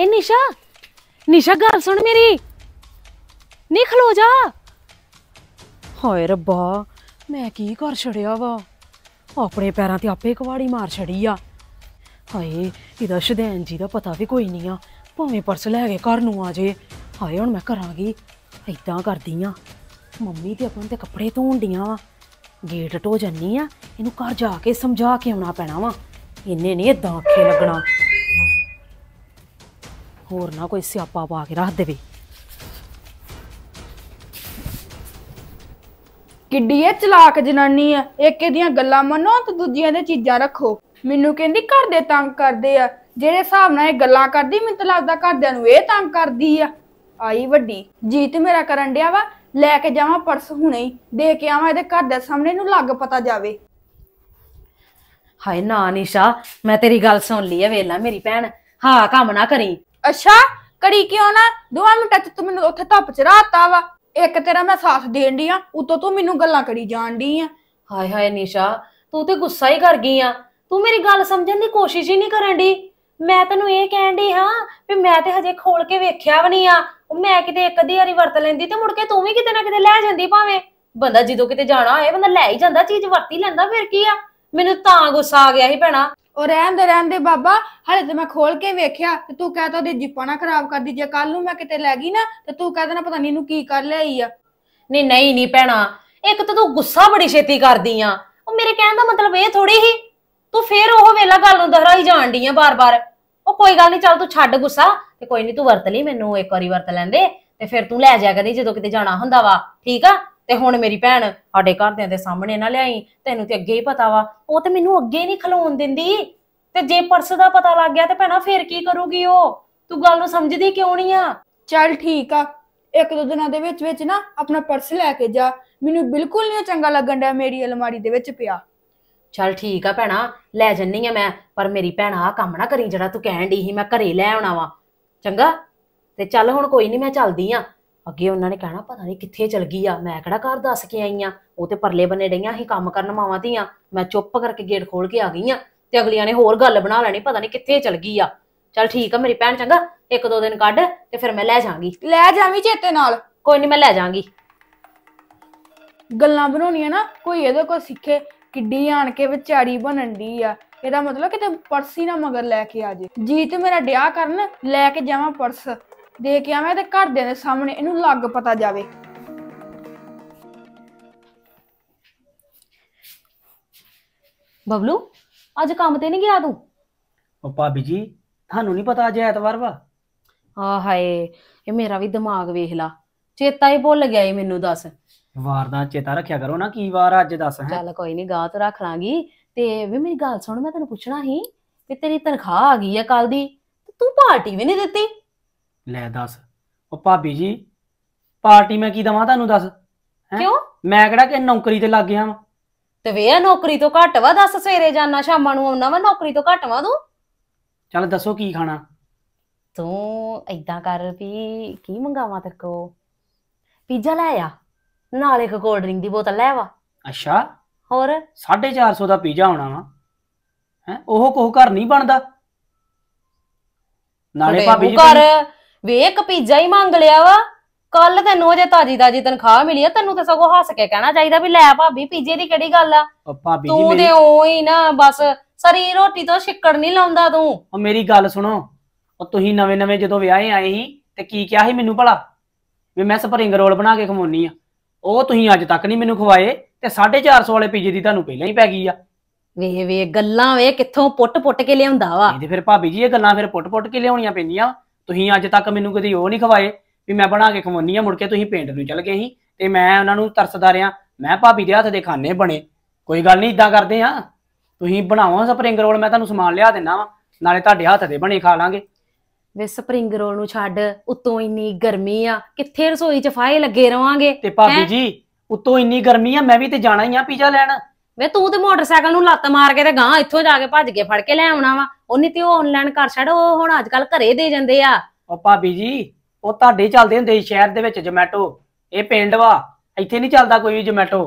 ਏ ਨਿਸ਼ਾ ਨਿਸ਼ਾ ਗੱਲ ਸੁਣ ਮੇਰੀ ਨਹੀਂ ਖਲੋ ਜਾ ਹਾਏ ਰੱਬਾ ਮੈਂ ਕੀ ਕਰ ਛੜਿਆ ਵਾ ਆਪਣੇ ਪੈਰਾਂ ਤੇ ਆਪੇ ਕਵਾੜੀ ਮਾਰ ਛੜੀ ਆ ਹਾਏ ਇਹਦਾ ਸ਼ਦੈਨ ਜੀ ਦਾ ਪਤਾ ਵੀ ਕੋਈ ਨਹੀਂ ਆ ਭਾਵੇਂ ਪਰਸ ਲੈ ਕੇ ਘਰ ਨੂੰ ਆ ਜੇ ਹਾਏ ਹੁਣ ਮੈਂ ਕਰਾਂਗੀ ਇਦਾਂ ਕਰਦੀ ਆ ਮੰਮੀ ਤੇ ਆਪਾਂ ਤੇ ਕੱਪੜੇ ਧੋਣ ਡੀਆਂ ਵਾ ਗੇਟ ਟੋ ਜੰਨੀ ਆ ਇਹਨੂੰ ਘਰ ਜਾ ਕੇ ਸਮਝਾ ਕੇ ਆਉਣਾ ਪੈਣਾ ਵਾ ਇੰਨੇ ਨਹੀਂ ਇਦਾਂ ਅੱਖੇ ਲੱਗਣਾ ਹੋਰ ਨਾ ਕੋਈ ਸਿਆਪਾ ਪਾ ਕੇ ਰੱਖ ਦੇਵੇ ਕਿੱਡੀ ਇਹ ਚਲਾਕ ਜਨਾਨੀ ਆ ਇੱਕ ਇਹਦੀਆਂ ਗੱਲਾਂ ਮੰਨੋ ਤੇ ਦੂਜੀਆਂ ਦੇ ਚੀਜ਼ਾਂ ਰੱਖੋ ਮੈਨੂੰ ਕਹਿੰਦੀ ਘਰ ਦੇ ਤੰਗ ਕਰਦੇ ਆ ਜਿਹੜੇ ਹਿਸਾਬ ਨਾਲ ਇਹ ਗੱਲਾਂ ਕਰਦੀ ਮੈਨੂੰ ਤਾਂ ਲੱਗਦਾ ਘਰਦਿਆਂ ਨੂੰ ਇਹ ਤੰਗ ਕਰਦੀ ਆ ਆਈ ਵੱਡੀ ਜੀਤ ਮੇਰਾ ਕਰਨ ਡਿਆ ਵਾ ਲੈ ਕੇ ਜਾਵਾਂ ਪਰਸ ਹੁਣੇ ਹੀ ਦੇ ਕੇ ਆਵਾਂ ਇਹਦੇ ਘਰ ਦੇ ਸਾਹਮਣੇ ਇਹਨੂੰ ਲੱਗ ਪਤਾ ਜਾਵੇ ਹਾਏ ਨਾ ਨਿਸ਼ਾ ਮੈਂ ਤੇਰੀ ਗੱਲ ਸੁਣ ਲਈ ਆ ਵੇਲਾ ਮੇਰੀ ਭੈਣ ਹਾਂ ਕੰਮ ਨਾ ਕਰੀ ਅੱਛਾ ਕੜੀ ਕਿਉਂ ਨਾ ਦੋਵਾਂ ਮਿੰਟਾਂ ਚ ਤੂੰ ਮੈਨੂੰ ਉੱਥੇ ਧੁੱਪ ਚ ਰਾਤਾ ਵਾ ਇੱਕ ਤੇਰਾ ਮੈਂ ਸਾਥ ਦੇਣ ਦੀ ਆ ਉਤੋਂ ਤੂੰ ਮੈਨੂੰ ਗੱਲਾਂ ਕਰੀ ਜਾਣ ਦੀ ਆ ਹਾਏ ਹਾਏ ਨਿਸ਼ਾ ਤੂੰ ਤੇ ਗੁੱਸਾ ਹੀ ਕਰ ਗਈ ਆ ਤੂੰ ਮੇਰੀ ਗੱਲ ਸਮਝਣ ਦੀ ਕੋਸ਼ਿਸ਼ ਹੀ ਨਹੀਂ ਕਰਨ ਦੀ ਮੈਂ ਤੈਨੂੰ ਇਹ ਕਹਿਣ ਦੀ ਹਾਂ ਵੀ ਮੈਂ ਤੇ ਹਜੇ ਖੋਲ ਕੇ ਵੇਖਿਆ ਵੀ ਨਹੀਂ ਆ ਉਹ ਮੈਂ ਕਿਤੇ ਇੱਕ ਅੱਧੀ ਵਾਰੀ ਵਰਤ ਲੈਂਦੀ ਤੇ ਮੁੜ ਕੇ ਤੂੰ ਵੀ ਕਿਤੇ ਨਾ ਕਿਤੇ ਲੈ ਜਾਂਦੀ ਭਾਵੇਂ ਬੰਦਾ ਜਦੋਂ ਕਿਤੇ ਜਾਣਾ ਹੋਏ ਬੰਦਾ ਲੈ ਹੀ ਜਾਂਦਾ ਚੀਜ਼ ਵਰਤੀ ਲੈਂਦਾ ਫਿਰ ਕੀ ਆ ਮੈਨੂੰ ਤਾਂ ਗੁੱਸਾ ਆ ਗਿਆ ਸੀ ਭੈਣਾ ਉਹ ਰਹਿੰਦੇ ਰਹਿੰਦੇ ਬਾਬਾ ਹਲੇ ਤੇ ਮੈਂ ਖੋਲ ਕੇ ਵੇਖਿਆ ਤੇ ਤੂੰ ਕਹਤਾ ਉਹਦੀ ਜਿੱਪਾਂ ਨਾ ਖਰਾਬ ਕਰਦੀ ਜੇ ਕੱਲ ਨੂੰ ਮੈਂ ਕਿਤੇ ਲੈ ਗਈ ਨਾ ਤੇ ਤੂੰ ਕਹਿ ਨਾ ਪਤਾ ਨਹੀਂ ਇਹਨੂੰ ਕੀ ਕਰ ਲਈ ਆ ਨਹੀਂ ਨਹੀਂ ਨਹੀਂ ਭੈਣਾ ਇੱਕ ਤਾਂ ਤੂੰ ਗੁੱਸਾ ਬੜੀ ਛੇਤੀ ਕਰਦੀ ਆ ਉਹ ਮੇਰੇ ਕਹਿਣ ਦਾ ਮਤਲਬ ਇਹ ਥੋੜੀ ਹੀ ਤੂੰ ਫੇਰ ਉਹ ਵੇਲਾ ਗੱਲ ਨੂੰ ਦੁਹਰਾਈ ਜਾਣ ਡਈ ਆ ਬਾਰ-ਬਾਰ ਉਹ ਕੋਈ ਗੱਲ ਨਹੀਂ ਚੱਲ ਤੂੰ ਛੱਡ ਗੁੱਸਾ ਤੇ ਕੋਈ ਨਹੀਂ ਤੂੰ ਵਰਤ ਲਈ ਮੈਨੂੰ ਇੱਕ ਵਾਰੀ ਵਰਤ ਲੈਂਦੇ ਤੇ ਫਿਰ ਤੂੰ ਲੈ ਜਾ ਕਦੀ ਜਦੋਂ ਕਿਤੇ ਜਾਣਾ ਹੁੰਦਾ ਵਾ ਠੀਕ ਆ ਤੇ ਹੁਣ ਮੇਰੀ ਭੈਣ ਸਾਡੇ ਘਰਦਿਆਂ ਦੇ ਸਾਹਮਣੇ ਨਾ ਲਿਆਈ ਤੈਨੂੰ ਤੇ ਅੱਗੇ ਹੀ ਪਤਾ ਵਾ ਉਹ ਤੇ ਮੈਨੂੰ ਅੱਗੇ ਨਹੀਂ ਖਲੋਣ ਦਿੰਦੀ ਤੇ ਜੇ ਪਰਸ ਦਾ ਪਤਾ ਲੱਗ ਗਿਆ ਤੇ ਭੈਣਾ ਫੇਰ ਕੀ ਕਰੂਗੀ ਉਹ ਤੂੰ ਗੱਲ ਨੂੰ ਸਮਝਦੀ ਕਿਉਂ ਨਹੀਂ ਆ ਚੱਲ ਠੀਕ ਆ ਇੱਕ ਦੋ ਦਿਨਾਂ ਦੇ ਵਿੱਚ ਵਿੱਚ ਨਾ ਆਪਣਾ ਪਰਸ ਲੈ ਕੇ ਜਾ ਮੈਨੂੰ ਬਿਲਕੁਲ ਨਹੀਂ ਚੰਗਾ ਲੱਗਣ ਡਿਆ ਮੇਰੀ ਅਲਮਾਰੀ ਦੇ ਵਿੱਚ ਪਿਆ ਚਲ ਠੀਕ ਆ ਭੈਣਾ ਲੈ ਜੰਨੀ ਆ ਮੈਂ ਪਰ ਮੇਰੀ ਭੈਣ ਆ ਕੰਮ ਨਾ ਕਰੀ ਜਿਹੜਾ ਤੂੰ ਕਹਿਣ ਦੀ ਸੀ ਮੈਂ ਘਰੇ ਲੈ ਆਉਣਾ ਵਾ ਚੰਗਾ ਤੇ ਚੱਲ ਹੁਣ ਕੋਈ ਨਹੀਂ ਮੈਂ ਚੱਲਦੀ ਆ ਅੱਗੇ ਉਹਨਾਂ ਨੇ ਕਹਿਣਾ ਪਤਾ ਨਹੀਂ ਕਿੱਥੇ ਚਲ ਗਈ ਆ ਮੈਂ ਕਿਹੜਾ ਘਰ ਦੱਸ ਕੇ ਆਈ ਆ ਉਹ ਤੇ ਪਰਲੇ ਬੰਨੇ ਡਈਆਂ ਸੀ ਕੰਮ ਕਰਨ ਮਾਵਾਂ ਧੀਆਂ ਮੈਂ ਚੁੱਪ ਕਰਕੇ ਗੇਟ ਖੋਲ ਕੇ ਆ ਗਈ ਆ ਤੇ ਅਗਲੀਆਂ ਨੇ ਹੋਰ ਗੱਲ ਬਣਾ ਲੈਣੀ ਪਤਾ ਨਹੀਂ ਕਿੱਥੇ ਚਲ ਗਈ ਆ ਚਲ ਠੀਕ ਆ ਮੇਰੀ ਭੈਣ ਚੰਗਾ ਇੱਕ ਦੋ ਦਿਨ ਕੱਢ ਤੇ ਫਿਰ ਮੈਂ ਲੈ ਜਾਾਂਗੀ ਲੈ ਜਾਵੀਂ ਚੇਤੇ ਨਾਲ ਕੋਈ ਨਹੀਂ ਮੈਂ ਲੈ ਜਾਾਂਗੀ ਗੱਲਾਂ ਬਣਾਉਣੀਆਂ ਨਾ ਕੋਈ ਇਹਦੇ ਕੋਲ ਸਿੱਖੇ ਕਿੱਡੀ ਆਣ ਕੇ ਵਿਚਾਰੀ ਬਣਨ ਦੀ ਆ ਇਹਦਾ ਮਤਲਬ ਕਿਤੇ ਪਰਸੀ ਹੀ ਨਾ ਮਗਰ ਲੈ ਕੇ ਆ ਜੇ ਜੀ ਤੇ ਮੇਰਾ ਡਿਆ ਕਰਨ ਲੈ ਕੇ ਜਾਵਾਂ ਪਰਸ ਦੇ ਕੇ ਆਵੇਂ ਤੇ ਘਰਦਿਆਂ ਦੇ ਸਾਹਮਣੇ ਇਹਨੂੰ ਲੱਗ ਪਤਾ ਜਾਵੇ ਬਬਲੂ ਅੱਜ ਕੰਮ ਤੇ ਨਹੀਂ ਗਿਆ ਤੂੰ ਉਹ ਭਾਬੀ ਜੀ ਤੁਹਾਨੂੰ ਨਹੀਂ ਪਤਾ ਅੱਜ ਐਤਵਾਰ ਵਾ ਆ ਹਾਏ ਇਹ ਮੇਰਾ ਵੀ ਦਿਮਾਗ ਵੇਖ ਲਾ ਚੇਤਾ ਹੀ ਭੁੱਲ ਗਿਆ ਏ ਮੈਨੂੰ ਦੱਸ ਵਾਰ ਦਾ ਚੇਤਾ ਰੱਖਿਆ ਕਰੋ ਨਾ ਕੀ ਵਾਰ ਅੱਜ ਦੱਸ ਹੈ ਚੱਲ ਕੋਈ ਨਹੀਂ ਗਾਤ ਤੋਂ ਰੱਖ ਲਾਂਗੀ ਤੇ ਵੀ ਮੇਰੀ ਗੱਲ ਸੁਣ ਮੈਂ ਤੈਨੂੰ ਪੁੱਛਣਾ ਸੀ ਵੀ ਤੇਰੀ ਤਨਖਾਹ ਆ ਗਈ ਆ ਕੱਲ ਦੀ ਤੂੰ ਪਾਰਟੀ ਵੀ ਨਹੀਂ ਦਿੱਤੀ ਲੈ ਦੱਸ ਉਹ ਭਾਬੀ ਜੀ ਪਾਰਟੀ ਮੈਂ ਕੀ ਦਵਾਂ ਤੁਹਾਨੂੰ ਦੱਸ ਕਿਉਂ ਮੈਂ ਕਿਹੜਾ ਕਿ ਨੌਕਰੀ ਤੇ ਲੱਗ ਗਿਆ ਵਾਂ ਤੇ ਵੇ ਆ ਨੌਕਰੀ ਤੋਂ ਘੱਟ ਵਾ ਦੱਸ ਸਵੇਰੇ ਜਾਣਾ ਸ਼ਾਮਾਂ ਨੂੰ ਆਉਣਾ ਵਾ ਨੌਕਰੀ ਤੋਂ ਘੱਟ ਵਾ ਤੂੰ ਚੱਲ ਦੱਸੋ ਕੀ ਖਾਣਾ ਤੂੰ ਐਦਾਂ ਕਰ ਵੀ ਕੀ ਮੰਗਾਵਾਂ ਤੇ ਕੋ ਪੀਜ਼ਾ ਲੈ ਆ ਨਾਲ ਇੱਕ ਕੋਲਡ ਡਰਿੰਕ ਦੀ ਬੋਤਲ ਲੈ ਵਾ ਅੱਛਾ ਹੋਰ 450 ਦਾ ਪੀਜ਼ਾ ਆਉਣਾ ਵਾ ਹੈ ਉਹ ਕੋਹ ਘਰ ਨਹੀਂ ਬਣਦਾ ਨਾਲੇ ਭਾਬੀ ਜੀ ਘਰ ਵੇ ਇੱਕ ਪੀਜ਼ਾ ਹੀ ਮੰਗ ਲਿਆ ਵਾ ਕੱਲ ਤੈਨੂੰ ਅਜੇ ਤਾਜੀ ਤਾਜੀ ਤਨਖਾਹ ਮਿਲੀ ਆ ਤੈਨੂੰ ਤਾਂ ਸਗੋਂ ਹੱਸ ਕੇ ਕਹਿਣਾ ਚਾਹੀਦਾ ਵੀ ਲੈ ਭਾਬੀ ਪੀਜ਼ੇ ਦੀ ਕਿਹੜੀ ਗੱਲ ਆ ਉਹ ਭਾਬੀ ਜੀ ਤੂੰ ਤੇ ਉਹੀ ਨਾ ਬਸ ਸਰੀ ਰੋਟੀ ਤੋਂ ਛਿੱਕੜ ਨਹੀਂ ਲਾਉਂਦਾ ਤੂੰ ਉਹ ਮੇਰੀ ਗੱਲ ਸੁਣੋ ਉਹ ਤੁਸੀਂ ਨਵੇਂ ਨਵੇਂ ਜਦੋਂ ਵਿਆਹੇ ਆਏ ਸੀ ਤੇ ਕੀ ਕਿਹਾ ਸੀ ਮੈਨੂੰ ਭਲਾ ਵੀ ਮੈਂ ਸਪਰਿੰਗ ਰੋਲ ਬਣਾ ਕੇ ਖਵਾਉਣੀ ਆ ਉਹ ਤੁਸੀਂ ਅੱਜ ਤੱਕ ਨਹੀਂ ਮੈਨੂੰ ਖਵਾਏ ਤੇ 450 ਵਾਲੇ ਪੀਜ਼ੇ ਦੀ ਤੁਹਾਨੂੰ ਪਹਿਲਾਂ ਹੀ ਪੈ ਗਈ ਆ ਵੇ ਵੇ ਗੱਲਾਂ ਵੇ ਕਿੱਥੋਂ ਪੁੱਟ ਪੁੱਟ ਕੇ ਲਿਆਉਂਦਾ ਵਾ ਇਹਦੇ ਤੇ ਫਿਰ ਭਾਬੀ ਜੀ ਇਹ ਗੱਲਾਂ ਫਿਰ ਪੁੱਟ-ਪੁੱਟ ਕੇ ਲਿਆਉਣੀਆਂ ਪੈਂਦੀਆਂ ਤੁਸੀਂ ਅੱਜ ਤੱਕ ਮੈਨੂੰ ਕਦੀ ਉਹ ਨਹੀਂ ਖਵਾਏ ਵੀ ਮੈਂ ਬਣਾ ਕੇ ਖਵਾਉਣੀ ਆ ਮੁੜ ਕੇ ਤੁਸੀਂ ਪੇਂਟ ਨੂੰ ਚਲ ਗਏ ਸੀ ਤੇ ਮੈਂ ਉਹਨਾਂ ਨੂੰ ਤਰਸਦਾ ਰਿਆਂ ਮੈਂ ਭਾਬੀ ਦੇ ਹੱਥ ਦੇ ਖਾਣੇ ਬਣੇ ਕੋਈ ਗੱਲ ਨਹੀਂ ਇਦਾਂ ਕਰਦੇ ਆ ਤੁਸੀਂ ਬਣਾਓ ਸਪਰਿੰਗ ਰੋਲ ਮੈਂ ਤੁਹਾਨੂੰ ਸਮਾਨ ਲਿਆ ਦੇਣਾ ਵਾ ਨਾਲੇ ਤੁਹਾਡੇ ਹੱਥ ਦੇ ਬਣੇ ਖਾ ਲਾਂਗੇ ਵੇ ਸਪਰਿੰਗ ਰੋਲ ਨੂੰ ਛੱਡ ਉਤੋਂ ਇੰਨੀ ਗਰਮੀ ਆ ਕਿੱਥੇ ਰਸੋਈ ਚ ਫਾਇ ਲੱਗੇ ਰਵਾਂਗੇ ਤੇ ਭਾਬੀ ਜੀ ਉੱਤੋਂ ਇੰਨੀ ਗਰਮੀ ਆ ਮੈਂ ਵੀ ਤੇ ਜਾਣਾ ਹੀ ਆ ਪੀਜ਼ਾ ਲੈਣ ਵੇ ਤੂੰ ਤੇ ਮੋਟਰਸਾਈਕਲ ਨੂੰ ਲੱਤ ਮਾਰ ਕੇ ਤੇ ਗਾਂ ਇੱਥੋਂ ਜਾ ਕੇ ਭੱਜ ਕੇ ਫੜ ਕੇ ਲੈ ਆਉਣਾ ਵਾ ਉਹਨੇ ਤੇ ਉਹ ਆਨਲਾਈਨ ਕਰ ਛੜ ਉਹ ਹੁਣ ਅੱਜ ਕੱਲ ਘਰੇ ਦੇ ਜਾਂਦੇ ਆ ਉਹ ਭਾਬੀ ਜੀ ਉਹ ਤੁਹਾਡੇ ਚੱਲਦੇ ਹੁੰਦੇ ਸੀ ਸ਼ਹਿਰ ਦੇ ਵਿੱਚ ਜੋਮੈਟੋ ਇਹ ਪਿੰਡ ਵਾ ਇੱਥੇ ਨਹੀਂ ਚੱਲਦਾ ਕੋਈ ਵੀ ਜੋਮੈਟੋ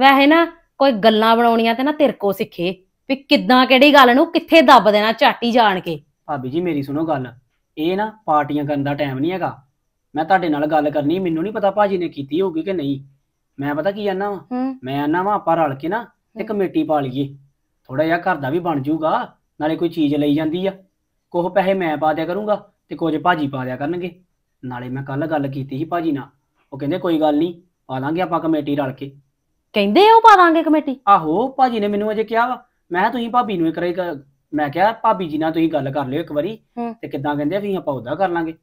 ਵੈਸੇ ਨਾ ਕੋਈ ਗੱਲਾਂ ਬਣਾਉਣੀਆਂ ਤੇ ਨਾ ਤੇਰੇ ਕੋ ਸਿੱਖੇ ਵੀ ਕਿੱਦਾਂ ਕਿਹੜੀ ਗੱਲ ਨੂੰ ਕਿੱਥੇ ਦੱਬ ਦੇਣਾ ਝਾਟੀ ਜਾਣ ਕੇ ਭਾਬੀ ਜੀ ਮੇਰੀ ਸੁਣੋ ਗੱਲ ਇਹ ਨਾ ਪਾਰਟੀਆਂ ਕਰਨ ਦਾ ਟਾਈਮ ਨਹੀਂ ਹੈਗਾ ਮੈਂ ਤੁਹਾਡੇ ਨਾਲ ਗੱਲ ਕਰਨੀ ਮੈਨੂੰ ਨਹੀਂ ਪਤਾ ਭਾਜੀ ਨੇ ਕੀਤੀ ਹੋਊਗੀ ਕਿ ਨਹੀਂ ਮੈਂ ਪਤਾ ਕੀ ਜਾਨਾ ਵਾ ਮੈਂ ਆਨਾ ਵਾ ਆਪਾਂ ਰਲ ਕੇ ਨਾ ਤੇ ਕਮੇਟੀ ਪਾ ਲਈਏ ਥੋੜਾ ਜਿਹਾ ਘਰ ਦਾ ਵੀ ਬਣ ਜਾਊਗਾ ਨਾਲੇ ਕੋਈ ਚੀਜ਼ ਲਈ ਜਾਂਦੀ ਆ ਕੋਹ ਪੈਸੇ ਮੈਂ ਪਾ ਦਿਆ ਕਰੂੰਗਾ ਤੇ ਕੁਝ ਭਾਜੀ ਪਾ ਦਿਆ ਕਰਨਗੇ ਨਾਲੇ ਮੈਂ ਕੱਲ ਗੱਲ ਕੀਤੀ ਸੀ ਭਾਜੀ ਨਾਲ ਉਹ ਕਹਿੰਦੇ ਕੋਈ ਗੱਲ ਨਹੀਂ ਪਾ ਲਾਂਗੇ ਆਪਾਂ ਕਮੇਟੀ ਰਲ ਕੇ ਕਹਿੰਦੇ ਉਹ ਪਾ ਦਾਂਗੇ ਕਮੇਟੀ ਆਹੋ ਭਾਜੀ ਨੇ ਮੈਨੂੰ ਅਜੇ ਕਿਹਾ ਵਾ ਮੈਂ ਕਿਹਾ ਤੁਸੀਂ ਭਾਬੀ ਨੂੰ ਇੱਕ ਵਾਰੀ ਮੈਂ ਕਿਹਾ ਭਾਬੀ ਜੀ ਨਾਲ ਤੁਸੀਂ ਗੱਲ ਕਰ ਲਿਓ ਇੱਕ ਵਾਰੀ ਤੇ ਕਿਦਾਂ ਕਹਿੰਦੇ ਵੀ ਆਪਾਂ ਉਹਦਾ ਕਰ ਲਾਂਗੇ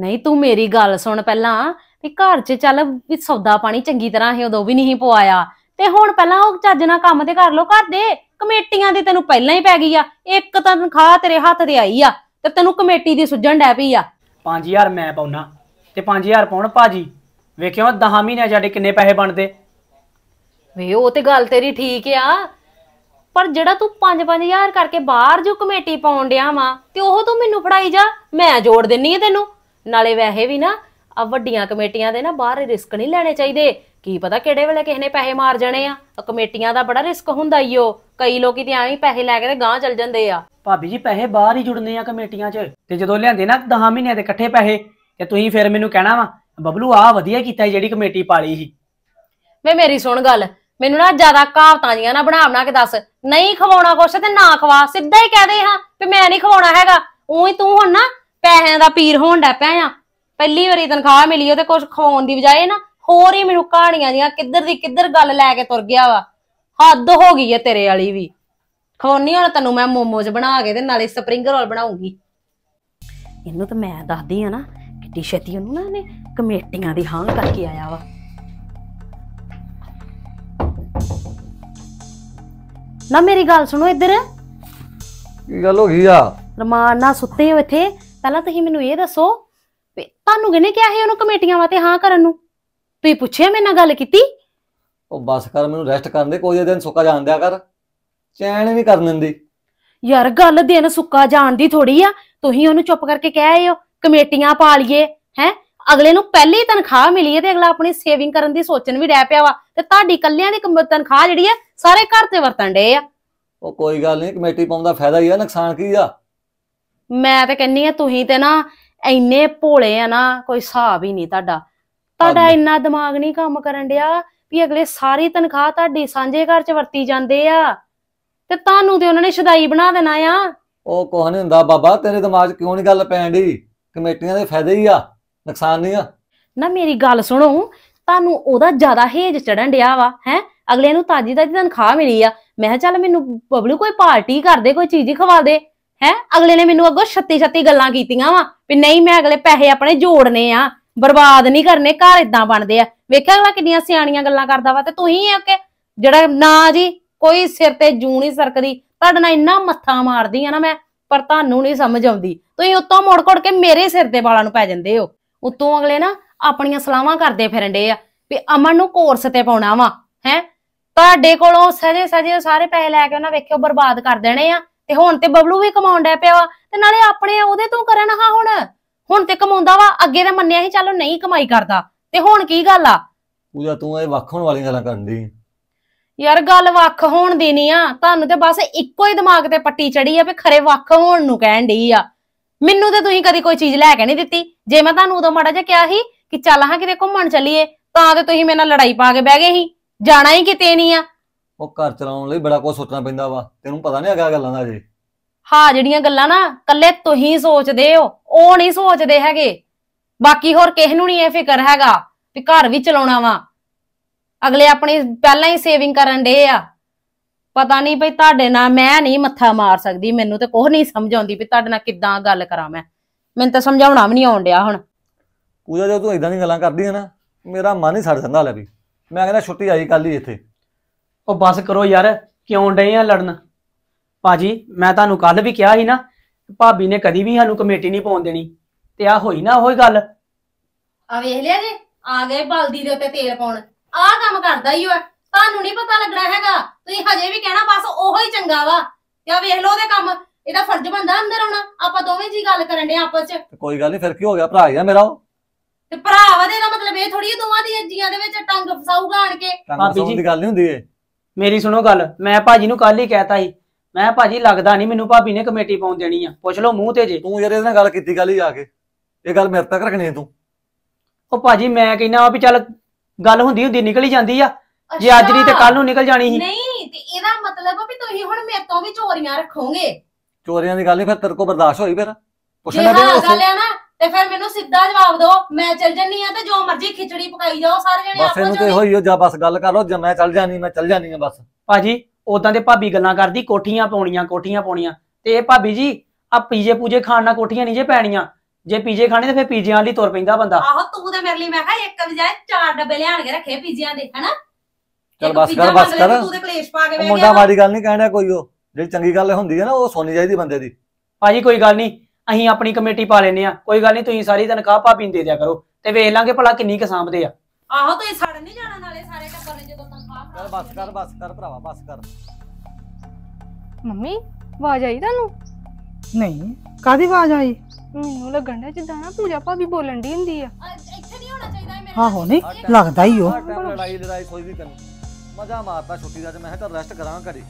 ਨਹੀਂ ਤੂੰ ਮੇਰੀ ਗੱਲ ਸੁਣ ਪਹਿਲਾਂ ਤੇ ਘਰ 'ਚ ਚੱਲ ਵੀ ਸੌਦਾ ਪਾਣੀ ਚੰਗੀ ਤਰ੍ਹਾਂ ਹੀ ਉਦੋਂ ਵੀ ਨਹੀਂ ਪਵਾਇਆ ਤੇ ਹੁਣ ਪਹਿਲਾਂ ਉਹ ਚੱਜ ਨਾਲ ਕੰਮ ਤੇ ਕਰ ਲੋ ਘਰ ਦੇ ਕਮੇਟੀਆਂ ਦੀ ਤੈਨੂੰ ਪਹਿਲਾਂ ਹੀ ਪੈ ਗਈ ਆ ਇੱਕ ਤਨਖਾਹ ਤੇਰੇ ਹੱਥ ਤੇ ਆਈ ਆ ਤੇ ਤੈਨੂੰ ਕਮੇਟੀ ਦੀ ਸੁੱਜਣ ਡੈ ਪਈ ਆ 5000 ਮੈਂ ਪਾਉਣਾ ਤੇ 5000 ਪਾਉਣ ਭਾਜੀ ਵੇਖਿਓ 10 ਮਹੀਨਿਆਂ ਸਾਡੇ ਕਿੰਨੇ ਪੈਸੇ ਬਣਦੇ ਵੇ ਉਹ ਤੇ ਗੱਲ ਤੇਰੀ ਠੀਕ ਆ ਪਰ ਜਿਹੜਾ ਤੂੰ 5-5000 ਕਰਕੇ ਬਾਹਰ ਜੋ ਕਮੇਟੀ ਪਾਉਣ ਡਿਆ ਵਾ ਤੇ ਉਹ ਤੂੰ ਮੈਨੂੰ ਫੜਾਈ ਜਾ ਮੈਂ ਜੋੜ ਦਿੰਨੀ ਆ ਤੈਨੂੰ ਨਾਲੇ ਵੈਸੇ ਵੀ ਨਾ ਆ ਵੱਡੀਆਂ ਕਮੇਟੀਆਂ ਦੇ ਨਾ ਬਾਹਰ ਰਿਸਕ ਨਹੀਂ ਲੈਣੇ ਚਾਹੀਦੇ ਕੀ ਪਤਾ ਕਿਹੜੇ ਵੇਲੇ ਕਿਸੇ ਨੇ ਪੈਸੇ ਮਾਰ ਜਾਣੇ ਆ ਕਮੇਟੀਆਂ ਦਾ ਬੜਾ ਰਿਸਕ ਹੁੰਦਾ ਈ ਓ ਕਈ ਲੋਕੀ ਤੇ ਐਵੇਂ ਪੈਸੇ ਲੈ ਕੇ ਤੇ ਗਾਂ ਚਲ ਜਾਂਦੇ ਆ ਭਾਬੀ ਜੀ ਪੈਸੇ ਬਾਹਰ ਹੀ ਜੁੜਨੇ ਆ ਕਮੇਟੀਆਂ 'ਚ ਤੇ ਜਦੋਂ ਲਿਆਂਦੇ ਨਾ 10 ਮਹੀਨਿਆਂ ਦੇ ਇਕੱਠੇ ਪੈਸੇ ਤੇ ਤੁਸੀਂ ਫਿਰ ਮੈਨੂੰ ਕਹਿਣਾ ਵਾ ਬਬਲੂ ਆ ਵਧੀਆ ਕੀਤਾ ਜਿਹੜੀ ਕਮੇਟੀ ਪਾਲੀ ਸੀ ਵੇ ਮੇਰੀ ਸੁਣ ਗੱਲ ਮੈਨੂੰ ਨਾ ਜ਼ਿਆਦਾ ਕਹਾਵਤਾਂ ਜੀਆਂ ਨਾ ਬਣਾ ਬਣਾ ਕੇ ਦੱਸ ਨਹੀਂ ਖਵਾਉਣਾ ਕੁਛ ਤੇ ਨਾ ਖਵਾ ਸਿੱਧਾ ਹੀ ਕਹਦੇ ਹਾਂ ਕਿ ਮੈਂ ਨਹੀਂ ਖਵਾਉਣਾ ਹੈਗਾ ਉਹੀ ਤੂੰ ਹੁਣ ਨਾ ਪੈਸਿਆਂ ਦਾ ਪੀਰ ਹੋਣ ਡੈ ਪਿਆ ਆ ਪਹਿਲੀ ਵਾਰੀ ਤਨਖਾਹ ਮਿਲੀ ਉਹ ਤੇ ਕੁਝ ਖਵਾਉਣ ਦੀ ਬਜਾਏ ਨਾ ਹੋਰ ਹੀ ਮੈਨੂੰ ਕਹਾਣੀਆਂ ਦੀਆਂ ਕਿੱਧਰ ਦੀ ਕਿੱਧਰ ਗੱਲ ਲੈ ਕੇ ਤੁਰ ਗਿਆ ਵਾ ਹੱਦ ਹੋ ਗਈ ਹੈ ਤੇਰੇ ਵਾਲੀ ਵੀ ਖਵਾਉਣੀ ਹੁਣ ਤੈਨੂੰ ਮੈਂ ਮੋਮੋਜ਼ ਬਣਾ ਕੇ ਤੇ ਨਾਲੇ ਸਪ੍ਰਿੰਗ ਰੋਲ ਬਣਾਉਂਗੀ ਇਹਨੂੰ ਤਾਂ ਮੈਂ ਦੱਸਦੀ ਆ ਨਾ ਕਿੱਡੀ ਛੇਤੀ ਉਹਨੂੰ ਨਾ ਨੇ ਕਮੇਟੀਆਂ ਦੀ ਹਾਂ ਕਰਕੇ ਆਇਆ ਵਾ ਨਾ ਮੇਰੀ ਗੱਲ ਸੁਣੋ ਇੱਧਰ ਕੀ ਗੱਲ ਹੋ ਗਈ ਆ ਰਮਾਨ ਨਾ ਸੁੱਤੇ ਹੋ ਇੱਥੇ ਪਹਿਲਾਂ ਤੁਸੀਂ ਮੈਨੂੰ ਇਹ ਦੱਸੋ ਵੀ ਤੁਹਾਨੂੰ ਕਿਹਨੇ ਕਿਹਾ ਹੈ ਉਹਨੂੰ ਕਮੇਟੀਆਂ ਵਾਤੇ ਹਾਂ ਕਰਨ ਨੂੰ ਤੁਸੀਂ ਪੁੱਛਿਆ ਮੇਰੇ ਨਾਲ ਗੱਲ ਕੀਤੀ ਉਹ ਬਸ ਕਰ ਮੈਨੂੰ ਰੈਸਟ ਕਰਨ ਦੇ ਕੋਈ ਦਿਨ ਸੁੱਕਾ ਜਾਣ ਦਿਆ ਕਰ ਚੈਨ ਵੀ ਕਰਨ ਦਿੰਦੀ ਯਾਰ ਗੱਲ ਦਿਨ ਸੁੱਕਾ ਜਾਣ ਦੀ ਥੋੜੀ ਆ ਤੁਸੀਂ ਉਹਨੂੰ ਚੁੱਪ ਕਰਕੇ ਕਹਿ ਆਏ ਹੋ ਕਮੇਟੀਆਂ ਪਾ ਲਈਏ ਹੈ ਅਗਲੇ ਨੂੰ ਪਹਿਲੀ ਤਨਖਾਹ ਮਿਲੀ ਹੈ ਤੇ ਅਗਲਾ ਆਪਣੀ ਸੇਵਿੰਗ ਕਰਨ ਦੀ ਸੋਚਣ ਵੀ ਡੈ ਪਿਆ ਵਾ ਤੇ ਤੁਹਾਡੀ ਕੱਲਿਆਂ ਦੀ ਤਨਖਾਹ ਜਿਹੜੀ ਆ ਸਾਰੇ ਘਰ ਤੇ ਵਰਤਣ ਡੇ ਆ ਉਹ ਕੋਈ ਗੱਲ ਨਹੀਂ ਕਮੇਟੀ ਪਾਉਣ ਦਾ ਫਾਇਦਾ ਹੀ ਆ ਨੁਕਸਾਨ ਕੀ ਆ ਮੈਂ ਤਾਂ ਕਹਿੰਨੀ ਆ ਤੁਸੀਂ ਤੇ ਨਾ ਐਨੇ ਭੋਲੇ ਆ ਨਾ ਕੋਈ ਹਿਸਾਬ ਹੀ ਨਹੀਂ ਤੁਹਾਡਾ ਤੁਹਾਡਾ ਇੰਨਾ ਦਿਮਾਗ ਨਹੀਂ ਕੰਮ ਕਰਨ ਡਿਆ ਵੀ ਅਗਲੇ ਸਾਰੀ ਤਨਖਾਹ ਤੁਹਾਡੀ ਸਾਂਝੇ ਘਰ ਚ ਵਰਤੀ ਜਾਂਦੇ ਆ ਤੇ ਤੁਹਾਨੂੰ ਤੇ ਉਹਨਾਂ ਨੇ ਸ਼ਦਾਈ ਬਣਾ ਦੇਣਾ ਆ ਉਹ ਕੋਹ ਨਹੀਂ ਹੁੰਦਾ ਬਾਬਾ ਤੇਰੇ ਦਿਮਾਗ ਕਿਉਂ ਨਹੀਂ ਗੱਲ ਪੈਣ ਦੀ ਕਮੇਟੀਆਂ ਦੇ ਫਾਇਦੇ ਹੀ ਆ ਨੁਕਸਾਨ ਨਹੀਂ ਆ ਨਾ ਮੇਰੀ ਗੱਲ ਸੁਣੋ ਤੁਹਾਨੂੰ ਉਹਦਾ ਜ਼ਿਆਦਾ ਹੇਜ ਚੜਨ ਡਿਆ ਵਾ ਹੈ ਅਗਲੇ ਨੂੰ ਤਾਜੀ ਤਾਜੀ ਤਨਖਾਹ ਮਿਲੀ ਆ ਮੈਂ ਚੱਲ ਮੈਨੂੰ ਬਬਲੂ ਕੋਈ ਪਾਰਟੀ ਕਰ ਦੇ ਕੋਈ ਚੀਜ਼ ਹੀ ਖਵਾ ਦੇ ਹੈ ਅਗਲੇ ਨੇ ਮੈਨੂੰ ਅੱਗੋਂ ਛੱਤੀ ਛੱਤੀ ਗੱਲਾਂ ਕੀਤੀਆਂ ਵਾ ਵੀ ਨਹੀਂ ਮੈਂ ਅਗਲੇ ਪੈਸੇ ਆਪਣੇ ਜੋੜਨੇ ਆ ਬਰਬਾਦ ਨਹੀਂ ਕਰਨੇ ਘਰ ਇਦਾਂ ਬਣਦੇ ਆ ਵੇਖਿਆ ਅਗਲਾ ਕਿੰਨੀਆਂ ਸਿਆਣੀਆਂ ਗੱਲਾਂ ਕਰਦਾ ਵਾ ਤੇ ਤੁਸੀਂ ਆ ਕਿ ਜਿਹੜਾ ਨਾ ਜੀ ਕੋਈ ਸਿਰ ਤੇ ਜੂਣ ਨਹੀਂ ਸਰਕਦੀ ਤੁਹਾਡੇ ਨਾਲ ਇੰਨਾ ਮੱਥਾ ਮਾਰਦੀ ਆ ਨਾ ਮੈਂ ਪਰ ਤੁਹਾਨੂੰ ਨਹੀਂ ਸਮਝ ਆਉਂਦੀ ਤੁਸੀਂ ਉੱਤੋਂ ਮੋੜ ਕੋੜ ਕੇ ਮੇਰੇ ਸਿਰ ਤੇ ਵਾਲਾਂ ਨੂੰ ਪੈ ਜਾਂਦੇ ਹੋ ਉੱਤੋਂ ਅਗਲੇ ਨਾ ਆਪਣੀਆਂ ਸਲਾਵਾਂ ਕਰਦੇ ਫਿਰਨ ਡੇ ਆ ਵੀ ਅਮਨ ਨੂੰ ਕੋਰਸ ਤੇ ਪਾਉਣਾ ਵਾ ਹੈ ਤੁਹਾਡੇ ਕੋਲੋਂ ਸਜੇ ਸਜੇ ਸਾਰੇ ਪੈਸੇ ਲੈ ਕੇ ਉਹਨਾਂ ਵੇਖਿਓ ਬਰਬਾਦ ਕਰ ਦੇਣੇ ਆ ਤੇ ਹੁਣ ਤੇ ਬਬਲੂ ਵੀ ਕਮਾਉਣ ਡੈ ਪਿਆ ਵਾ ਤੇ ਨਾਲੇ ਆਪਣੇ ਉਹਦੇ ਤੋਂ ਕਰਨ ਹਾ ਹੁਣ ਹੁਣ ਤੇ ਕਮਾਉਂਦਾ ਵਾ ਅੱਗੇ ਦਾ ਮੰਨਿਆ ਸੀ ਚਲੋ ਨਹੀਂ ਕਮਾਈ ਕਰਦਾ ਤੇ ਹੁਣ ਕੀ ਗੱਲ ਆ ਪੂਜਾ ਤੂੰ ਇਹ ਵੱਖ ਹੋਣ ਵਾਲੀਆਂ ਗੱਲਾਂ ਕਰਨ ਦੀ ਯਾਰ ਗੱਲ ਵੱਖ ਹੋਣ ਦੀ ਨਹੀਂ ਆ ਤੁਹਾਨੂੰ ਤੇ ਬਸ ਇੱਕੋ ਹੀ ਦਿਮਾਗ ਤੇ ਪੱਟੀ ਚੜੀ ਆ ਵੀ ਖਰੇ ਵੱਖ ਹੋਣ ਨੂੰ ਕਹਿਣ ਦੀ ਆ ਮੈਨੂੰ ਤੇ ਤੁਸੀਂ ਕਦੀ ਕੋਈ ਚੀਜ਼ ਲੈ ਕੇ ਨਹੀਂ ਦਿੱਤੀ ਜੇ ਮੈਂ ਤੁਹਾਨੂੰ ਉਦੋਂ ਮਾੜਾ ਜਿਹਾ ਕਿਹਾ ਸੀ ਕਿ ਚੱਲ ਹਾਂ ਕਿਤੇ ਘੁੰਮਣ ਚੱਲੀਏ ਤਾਂ ਤੇ ਤੁਸੀਂ ਮੇਰੇ ਨਾਲ ਲੜਾਈ ਪਾ ਕੇ ਬਹਿ ਗਏ ਸੀ ਜਾਣਾ ਹੀ ਕਿਤੇ ਨਹੀਂ ਆ ਉਹ ਘਰ ਚਲਾਉਣ ਲਈ ਬੜਾ ਕੁਝ ਸੋਚਣਾ ਪੈਂਦਾ ਵਾ ਤੈਨੂੰ ਪਤਾ ਨਹੀਂ ਹੈਗਾ ਗੱਲਾਂ ਦਾ ਜੀ ਹਾਂ ਜਿਹੜੀਆਂ ਗੱਲਾਂ ਨਾ ਕੱਲੇ ਤੁਸੀਂ ਸੋਚਦੇ ਹੋ ਉਹ ਨਹੀਂ ਸੋਚਦੇ ਹੈਗੇ ਬਾਕੀ ਹੋਰ ਕਿਸੇ ਨੂੰ ਨਹੀਂ ਇਹ ਫਿਕਰ ਹੈਗਾ ਕਿ ਘਰ ਵੀ ਚਲਾਉਣਾ ਵਾ ਅਗਲੇ ਆਪਣੀ ਪਹਿਲਾਂ ਹੀ ਸੇਵਿੰਗ ਕਰਨ ਦੇ ਆ ਪਤਾ ਨਹੀਂ ਭਈ ਤੁਹਾਡੇ ਨਾਲ ਮੈਂ ਨਹੀਂ ਮੱਥਾ ਮਾਰ ਸਕਦੀ ਮੈਨੂੰ ਤੇ ਕੋਈ ਨਹੀਂ ਸਮਝ ਆਉਂਦੀ ਵੀ ਤੁਹਾਡੇ ਨਾਲ ਕਿੱਦਾਂ ਗੱਲ ਕਰਾਂ ਮੈਂ ਮੈਨੂੰ ਤਾਂ ਸਮਝਾਉਣਾ ਵੀ ਨਹੀਂ ਆਉਣ ਡਿਆ ਹੁਣ ਪੂਜਾ ਜੇ ਤੂੰ ਇਦਾਂ ਦੀ ਗੱਲਾਂ ਕਰਦੀ ਹੈ ਨਾ ਮੇਰਾ ਮਨ ਹੀ ਸੜ ਜਾਂਦਾ ਲੈ ਵੀ ਮੈਂ ਕਹਿੰਦਾ ਛੁੱਟੀ ਆਈ ਕੱਲ ਹੀ ਇੱਥੇ ਉਹ ਬਸ ਕਰੋ ਯਾਰ ਕਿਉਂ ਡਏ ਆ ਲੜਨ ਭਾਜੀ ਮੈਂ ਤੁਹਾਨੂੰ ਕੱਲ ਵੀ ਕਿਹਾ ਸੀ ਨਾ ਭਾਬੀ ਨੇ ਕਦੀ ਵੀ ਸਾਨੂੰ ਕਮੇਟੀ ਨਹੀਂ ਪਾਉਣ ਦੇਣੀ ਤੇ ਆ ਹੋਈ ਨਾ ਉਹੀ ਗੱਲ ਆ ਵੇਖ ਲਿਆ ਜੇ ਆ ਗਏ ਬਲਦੀ ਦੇ ਉੱਤੇ ਤੇਲ ਪਾਉਣ ਆ ਕੰਮ ਕਰਦਾ ਹੀ ਉਹ ਤੁਹਾਨੂੰ ਨਹੀਂ ਪਤਾ ਲੱਗਣਾ ਹੈਗਾ ਤੁਸੀਂ ਹਜੇ ਵੀ ਕਹਿਣਾ ਬਸ ਉਹੋ ਹੀ ਚੰਗਾ ਵਾ ਤੇ ਆ ਵੇਖ ਲਓ ਉਹਦੇ ਕੰਮ ਇਹਦਾ ਫਰਜ਼ ਬੰਦਾ ਅੰਦਰ ਆਉਣਾ ਆਪਾਂ ਦੋਵੇਂ ਜੀ ਗੱਲ ਕਰਨ ਦੇ ਆਪਸ ਚ ਕੋਈ ਗੱਲ ਨਹੀਂ ਫਿਰ ਕੀ ਹੋ ਗਿਆ ਭਰਾ ਜੀ ਮੇਰਾ ਉਹ ਤੇ ਭਰਾ ਵਾ ਦੇ ਦਾ ਮਤਲਬ ਇਹ ਥੋੜੀ ਦੋਵਾਂ ਦੀ ਅੱਜੀਆਂ ਦੇ ਵਿੱਚ ਟੰਗ ਫਸਾਊਗਾ ਆਣ ਕੇ ਭਾਬੀ ਜੀ। ਦੀ ਗੱਲ ਨਹੀਂ ਹੁੰਦੀ ਏ ਮੇਰੀ ਸੁਣੋ ਗੱਲ ਮੈਂ ਭਾਜੀ ਨੂੰ ਕੱਲ ਹੀ ਕਹਿਤਾ ਸੀ ਮੈਂ ਭਾਜੀ ਲੱਗਦਾ ਨਹੀਂ ਮੈਨੂੰ ਭਾਬੀ ਨੇ ਕਮੇਟੀ ਪਾਉਣ ਦੇਣੀ ਆ ਪੁੱਛ ਲਓ ਮੂੰਹ ਤੇ ਜੇ ਤੂੰ ਯਾਰ ਇਹਦੇ ਨਾਲ ਗੱਲ ਕੀਤੀ ਗੱਲ ਹੀ ਆ ਕੇ ਇਹ ਗੱਲ ਮੇਰੇ ਤੱਕ ਰੱਖਣੀ ਤੂੰ ਉਹ ਭਾਜੀ ਮੈਂ ਕਹਿੰਦਾ ਆ ਵੀ ਚੱਲ ਗੱਲ ਹੁੰਦੀ ਹੁੰਦੀ ਨਿਕਲ ਹੀ ਜਾਂਦੀ ਆ ਜੇ ਅੱਜ ਨਹੀਂ ਤੇ ਕੱਲ ਨੂੰ ਨਿਕਲ ਜਾਣੀ ਸੀ ਨਹੀਂ ਤੇ ਇਹਦਾ ਮਤਲਬ ਵੀ ਤੁਸੀਂ ਹੁਣ ਮੇਰੇ ਤੋਂ ਵੀ ਚੋਰੀਆਂ ਰੱਖੋਗੇ ਚੋਰੀਆਂ ਦੀ ਗੱਲ ਨਹੀਂ ਫਿਰ ਤੇਰੇ ਕੋ ਬਰਦਾਸ਼ਤ ਹੋਈ ਫਿਰ ਪੁੱਛਣਾ ਵੀ ਗੱਲ ਹੈ ਨਾ ਤੇ ਫਿਰ ਮੈਨੂੰ ਸਿੱਧਾ ਜਵਾਬ ਦਿਓ ਮੈਂ ਚੱਲ ਜੰਨੀ ਆ ਤੇ ਜੋ ਮਰਜ਼ੀ ਖਿਚੜੀ ਪਕਾਈ ਜਾਓ ਸਾਰੇ ਜਣੇ ਬਸ ਇਹਨੂੰ ਤੇ ਹੋਈ ਹੋ ਜਾ ਬਸ ਗੱਲ ਕਰ ਲੋ ਜੇ ਮੈਂ ਚੱਲ ਜਾਣੀ ਮੈਂ ਚੱਲ ਜਾਣੀ ਆ ਬਸ ਭਾਜੀ ਉਦਾਂ ਤੇ ਭਾਬੀ ਗੱਲਾਂ ਕਰਦੀ ਕੋਠੀਆਂ ਪਾਉਣੀਆਂ ਕੋਠੀਆਂ ਪਾਉਣੀਆਂ ਤੇ ਇਹ ਭਾਬੀ ਜੀ ਆ ਪੀਜੇ ਪੂਜੇ ਖਾਣ ਨਾਲ ਕੋਠੀਆਂ ਨਹੀਂ ਜੇ ਪੈਣੀਆਂ ਜੇ ਪੀਜੇ ਖਾਣੇ ਤੇ ਫਿਰ ਪੀਜਿਆਂ ਲਈ ਤੁਰ ਪੈਂਦਾ ਬੰਦਾ ਆਹੋ ਤੂੰ ਤੇ ਮੇਰੇ ਲਈ ਮੈਂ ਕਿਹਾ ਇੱਕ ਵਜਾਏ ਚਾਰ ਡੱਬੇ ਲਿਆਣ ਕੇ ਰੱਖੇ ਪੀਜਿਆਂ ਦੇ ਹਨਾ ਚਲ ਬਸ ਕਰ ਬਸ ਕਰ ਤੂੰ ਤੇ ਕਲੇਸ਼ ਪਾ ਕੇ ਬਹਿ ਮੁੰਡਾ ਮਾਰੀ ਗੱਲ ਨਹੀਂ ਕਹਿਣਾ ਕੋਈ ਉਹ ਜੇ ਚੰਗੀ ਗੱਲ ਹੁੰਦੀ ਹੈ ਨਾ ਉਹ ਸੋਨੀ ਚਾਹੀਦੀ ਬੰਦੇ ਦੀ ਭਾਜੀ ਕੋਈ ਗੱਲ ਨਹੀਂ ਅਸੀਂ ਆਪਣੀ ਕਮੇਟੀ ਪਾ ਲੈਨੇ ਆ ਕੋਈ ਗੱਲ ਨਹੀਂ ਤੁਸੀਂ ਸਾਰੀ ਤਨਖਾਹ ਪਾ ਪੀਂਦੇ ਦਿਆ ਕਰੋ ਤੇ ਵੇਖ ਲਾਂਗੇ ਭਲਾ ਕਿੰਨੀ ਕੁ ਸਾਂਭਦੇ ਆ ਆਹੋ ਤੁਸੀਂ ਸੜ ਨਹੀਂ ਜਾਣਾ ਨਾਲੇ ਸਾਰੇ ਟੱਬਰ ਨੇ ਜਦੋਂ ਤਨਖਾਹ ਕਰ ਬਸ ਕਰ ਬਸ ਕਰ ਭਰਾਵਾ ਬਸ ਕਰ ਮੰਮੀ ਆਵਾਜ਼ ਆਈ ਤੁਹਾਨੂੰ ਨਹੀਂ ਕਾਦੀ ਆਵਾਜ਼ ਆਈ ਮੈਨੂੰ ਲੱਗਣ ਦਾ ਜਿੱਦਾਂ ਨਾ ਪੂਜਾ ਭਾਬੀ ਬੋਲਣ ਦੀ ਹੁੰਦੀ ਆ ਇੱਥੇ ਨਹੀਂ ਹੋਣਾ ਚਾਹੀਦਾ ਇਹ ਮੇਰੇ ਆਹੋ ਨਹੀਂ ਲੱਗਦਾ ਹੀ ਉਹ ਲੜਾਈ ਲੜਾਈ ਕੋਈ ਵੀ ਕਰਨ ਮਜ਼ਾ ਮਾਰਦਾ ਛੁੱਟੀ ਦਾ ਤੇ ਮੈਂ ਕਿਹਾ ਰੈਸਟ ਕਰਾਂ ਘਰੇ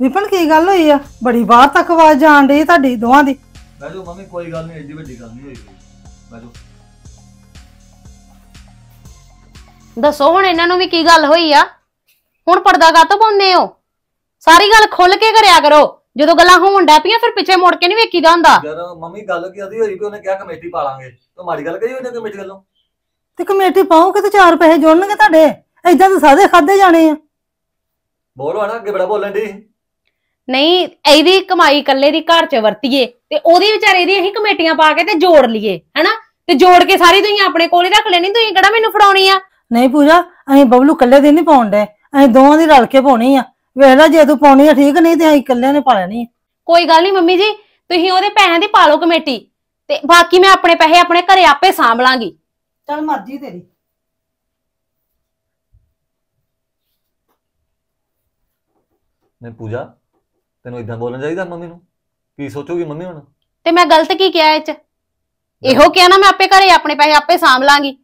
ਵਿਪਨ ਕੀ ਗੱਲ ਹੋਈ ਆ ਬੜੀ ਬਾਹਰ ਤੱਕ ਆਵਾਜ਼ ਆਣ ਰਹੀ ਤੁਹਾਡੀ ਦੋਹਾਂ ਦੀ ਬੈਜੋ ਮੰਮੀ ਕੋਈ ਗੱਲ ਨਹੀਂ ਏਡੀ ਵੱਡੀ ਗੱਲ ਨਹੀਂ ਹੋਈ ਬੈਜੋ ਦੱਸੋ ਹੁਣ ਇਹਨਾਂ ਨੂੰ ਵੀ ਕੀ ਗੱਲ ਹੋਈ ਆ ਹੁਣ ਪਰਦਾ ਕਾਤੋਂ ਪਾਉਂਦੇ ਹੋ ਸਾਰੀ ਗੱਲ ਖੁੱਲ ਕੇ ਕਰਿਆ ਕਰੋ ਜਦੋਂ ਗੱਲਾਂ ਹੋਣ ਡੈ ਪਈਆਂ ਫਿਰ ਪਿੱਛੇ ਮੁੜ ਕੇ ਨਹੀਂ ਵੇਖੀਦਾ ਹੁੰਦਾ ਯਾਰ ਮੰਮੀ ਗੱਲ ਕੀ ਆਦੀ ਹੋਈ ਵੀ ਉਹਨੇ ਕਿਹਾ ਕਮੇਟੀ ਪਾ ਲਾਂਗੇ ਤੋ ਮਾੜੀ ਗੱਲ ਕਹੀ ਉਹਨੇ ਕਮੇਟੀ ਵੱਲੋਂ ਤੇ ਕਮੇਟੀ ਪਾਉਂਗੇ ਤੇ ਚਾਰ ਪੈਸੇ ਜੋੜਨਗੇ ਤੁਹਾਡੇ ਐਦਾਂ ਤਾਂ ਸਾਦੇ ਖਾਦੇ ਜਾਣੇ ਆ ਬੋਲੋ ਨਾ ਅੱਗੇ ਬੜਾ ਬੋਲਣ ਦੀ ਨਹੀਂ ਇਹਦੀ ਕਮਾਈ ਇਕੱਲੇ ਦੀ ਘਰ 'ਚ ਵਰਤੀਏ ਤੇ ਉਹਦੀ ਵਿਚਾਰੇ ਦੀ ਅਸੀਂ ਕਮੇਟੀਆਂ ਪਾ ਕੇ ਤੇ ਜੋੜ ਲਈਏ ਹੈਨਾ ਤੇ ਜੋੜ ਕੇ ਸਾਰੀ ਦੁਨੀਆ ਆਪਣੇ ਕੋਲ ਹੀ ਰੱਖ ਲੈਣੀ ਤੁਸੀਂ ਕਿਹੜਾ ਮੈਨੂੰ ਫੜਾਉਣੀ ਆ ਨਹੀਂ ਪੂਜਾ ਅਸੀਂ ਬਬਲੂ ਇਕੱਲੇ ਦੇ ਨਹੀਂ ਪਾਉਣਦੇ ਅਸੀਂ ਦੋਵਾਂ ਦੀ ਰਲ ਕੇ ਪਾਉਣੀ ਆ ਵੇਖ ਲੈ ਜੇ ਤੂੰ ਪਾਉਣੀ ਆ ਠੀਕ ਨਹੀਂ ਤੇ ਅਸੀਂ ਇਕੱਲਿਆਂ ਨੇ ਪਾ ਲੈਣੀ ਕੋਈ ਗੱਲ ਨਹੀਂ ਮੰਮੀ ਜੀ ਤੁਸੀਂ ਉਹਦੇ ਪੈਸਿਆਂ ਦੀ ਪਾ ਲਓ ਕਮੇਟੀ ਤੇ ਬਾਕੀ ਮੈਂ ਆਪਣੇ ਪੈਸੇ ਆਪਣੇ ਘਰੇ ਆਪੇ ਸਾਂਭ ਲਾਂਗੀ ਚਲ ਮਰਜ਼ੀ ਤੇਰੀ ਮੈਂ ਪੂਜਾ ਤੈਨੂੰ ਇਦਾਂ ਬੋਲਣਾ ਚਾਹੀਦਾ ਮੰਮੀ ਨੂੰ ਕੀ ਸੋਚੂਗੀ ਮੰਮੀ ਹੁਣ ਤੇ ਮੈਂ ਗਲਤ ਕੀ ਕਿਹਾ ਇਹ ਚ ਇਹੋ ਕਿਹਾ ਨਾ ਮੈਂ ਆਪੇ ਘਰੇ ਆਪਣੇ ਪੈਸੇ ਆਪੇ ਸਾਂਭ ਲਾਂਗੀ